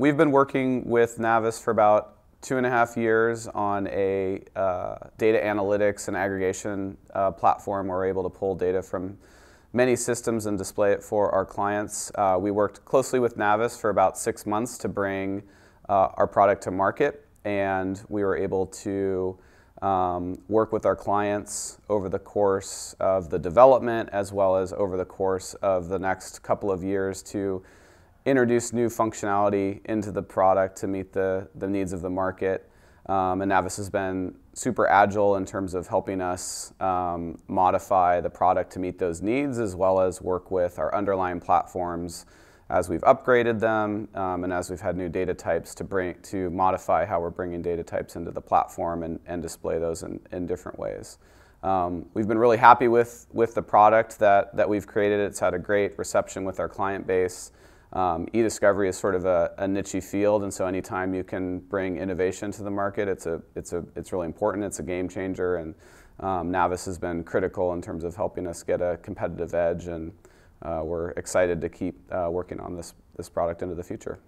We've been working with Navis for about two and a half years on a uh, data analytics and aggregation uh, platform. We're able to pull data from many systems and display it for our clients. Uh, we worked closely with Navis for about six months to bring uh, our product to market, and we were able to um, work with our clients over the course of the development as well as over the course of the next couple of years to introduce new functionality into the product to meet the, the needs of the market. Um, and Navis has been super agile in terms of helping us um, modify the product to meet those needs, as well as work with our underlying platforms as we've upgraded them um, and as we've had new data types to bring to modify how we're bringing data types into the platform and, and display those in, in different ways. Um, we've been really happy with, with the product that, that we've created. It's had a great reception with our client base. Um, e-discovery is sort of a, a nichey field, and so anytime you can bring innovation to the market, it's a it's a it's really important. It's a game changer, and um, Navis has been critical in terms of helping us get a competitive edge, and uh, we're excited to keep uh, working on this this product into the future.